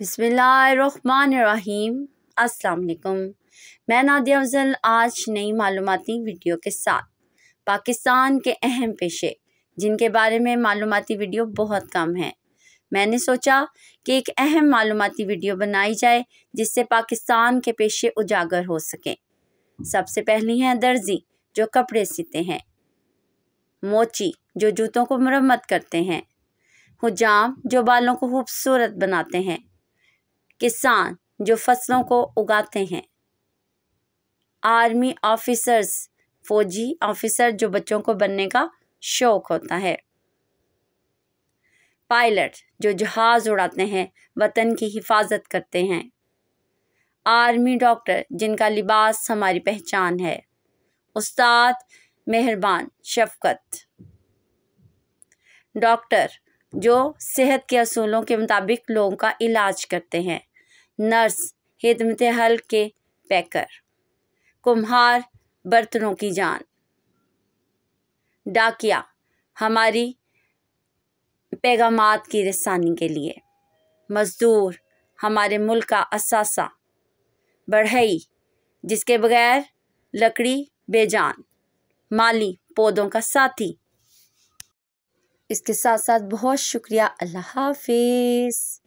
बिसमीम अस्सलाम मैं नादिया अफजल आज नई मालूमती वीडियो के साथ पाकिस्तान के अहम पेशे जिनके बारे में मालूमती वीडियो बहुत कम है मैंने सोचा कि एक अहम मालूमती वीडियो बनाई जाए जिससे पाकिस्तान के पेशे उजागर हो सकें सबसे पहली हैं दर्जी जो कपड़े सीते हैं मोची जो जूतों को मरम्मत करते हैं हुजाम जो बालों को खूबसूरत बनाते हैं किसान जो फसलों को उगाते हैं आर्मी ऑफिसर्स फौजी ऑफिसर जो बच्चों को बनने का शौक होता है पायलट जो जहाज़ उड़ाते हैं वतन की हिफाजत करते हैं आर्मी डॉक्टर जिनका लिबास हमारी पहचान है उस्ताद मेहरबान शफकत डॉक्टर जो सेहत के असूलों के मुताबिक लोगों का इलाज करते हैं नर्स हिदमत हल के पैकर कुम्हार बर्तनों की जान डाकिया हमारी पैगाम की रसानी के लिए मज़दूर हमारे मुल्क का असासा बढ़ई जिसके बगैर लकड़ी बेजान माली पौधों का साथी इसके साथ साथ बहुत शुक्रिया अल्लाह हाफिज़